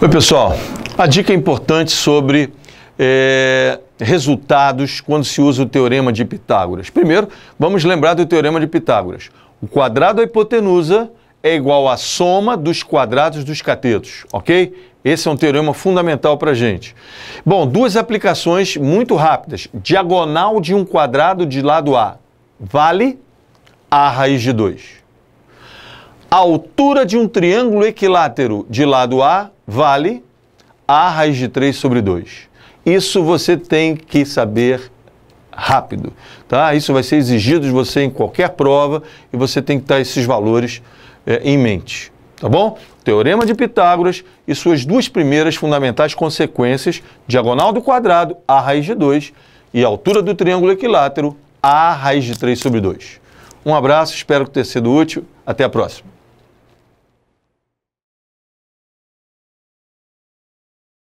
Oi, pessoal. A dica é importante sobre é, resultados quando se usa o teorema de Pitágoras. Primeiro, vamos lembrar do teorema de Pitágoras. O quadrado da hipotenusa é igual à soma dos quadrados dos catetos, ok? Esse é um teorema fundamental para a gente. Bom, duas aplicações muito rápidas. Diagonal de um quadrado de lado A vale A raiz de 2. altura de um triângulo equilátero de lado A vale a raiz de 3 sobre 2. Isso você tem que saber rápido, tá? Isso vai ser exigido de você em qualquer prova e você tem que estar esses valores é, em mente, tá bom? Teorema de Pitágoras e suas duas primeiras fundamentais consequências, diagonal do quadrado, a raiz de 2, e altura do triângulo equilátero, a raiz de 3 sobre 2. Um abraço, espero que tenha sido útil. Até a próxima.